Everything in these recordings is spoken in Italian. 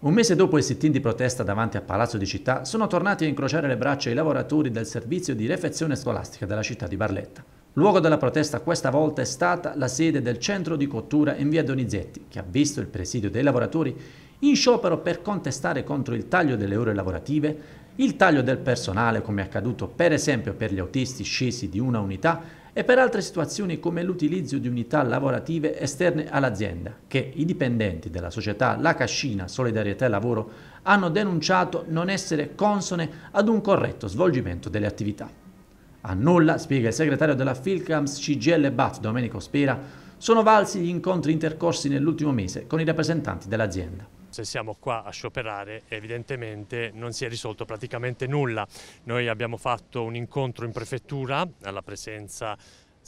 Un mese dopo il sit-in di protesta davanti a Palazzo di Città, sono tornati a incrociare le braccia i lavoratori del servizio di refezione scolastica della città di Barletta. Luogo della protesta questa volta è stata la sede del centro di cottura in via Donizetti, che ha visto il presidio dei lavoratori in sciopero per contestare contro il taglio delle ore lavorative, il taglio del personale come è accaduto per esempio per gli autisti scesi di una unità e per altre situazioni come l'utilizzo di unità lavorative esterne all'azienda, che i dipendenti della società La Cascina Solidarietà e Lavoro hanno denunciato non essere consone ad un corretto svolgimento delle attività. A nulla, spiega il segretario della Filcams CGL BAT Domenico Spera, sono valsi gli incontri intercorsi nell'ultimo mese con i rappresentanti dell'azienda. Se siamo qua a scioperare evidentemente non si è risolto praticamente nulla. Noi abbiamo fatto un incontro in prefettura alla presenza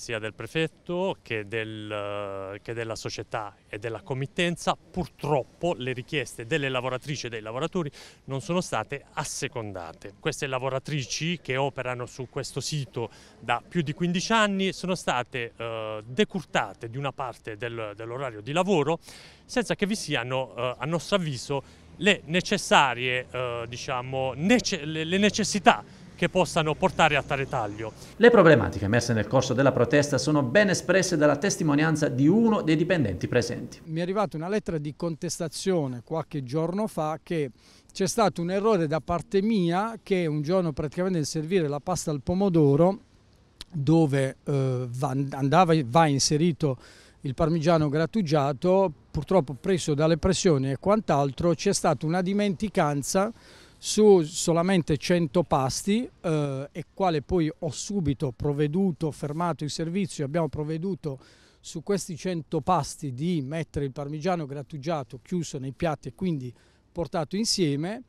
sia del prefetto che, del, che, della società e della committenza, purtroppo le richieste delle lavoratrici e dei lavoratori non sono state assecondate. Queste lavoratrici che operano su questo sito da più di 15 anni sono state eh, decurtate di una parte del, dell'orario di lavoro senza che vi siano, eh, a nostro avviso, le necessarie eh, diciamo, nece le necessità che possano portare a tale taglio. Le problematiche emerse nel corso della protesta sono ben espresse dalla testimonianza di uno dei dipendenti presenti. Mi è arrivata una lettera di contestazione qualche giorno fa che c'è stato un errore da parte mia che un giorno praticamente nel servire la pasta al pomodoro dove eh, va, andava, va inserito il parmigiano grattugiato, purtroppo preso dalle pressioni e quant'altro, c'è stata una dimenticanza su solamente 100 pasti eh, e quale poi ho subito provveduto, fermato il servizio, abbiamo provveduto su questi 100 pasti di mettere il parmigiano grattugiato chiuso nei piatti e quindi portato insieme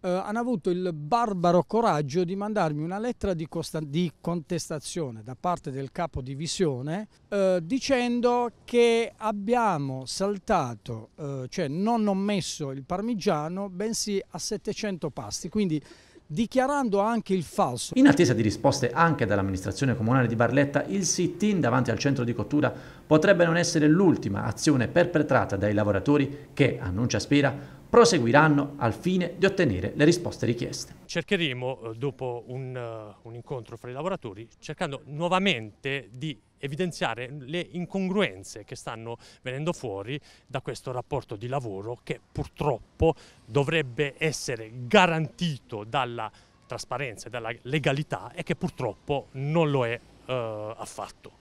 eh, hanno avuto il barbaro coraggio di mandarmi una lettera di, di contestazione da parte del capo divisione eh, dicendo che abbiamo saltato, eh, cioè non ho messo il parmigiano, bensì a 700 pasti, quindi dichiarando anche il falso. In attesa di risposte anche dall'amministrazione comunale di Barletta, il sit-in davanti al centro di cottura potrebbe non essere l'ultima azione perpetrata dai lavoratori che, annuncia Spira, proseguiranno al fine di ottenere le risposte richieste. Cercheremo, eh, dopo un, eh, un incontro fra i lavoratori, cercando nuovamente di evidenziare le incongruenze che stanno venendo fuori da questo rapporto di lavoro che purtroppo dovrebbe essere garantito dalla trasparenza e dalla legalità e che purtroppo non lo è eh, affatto.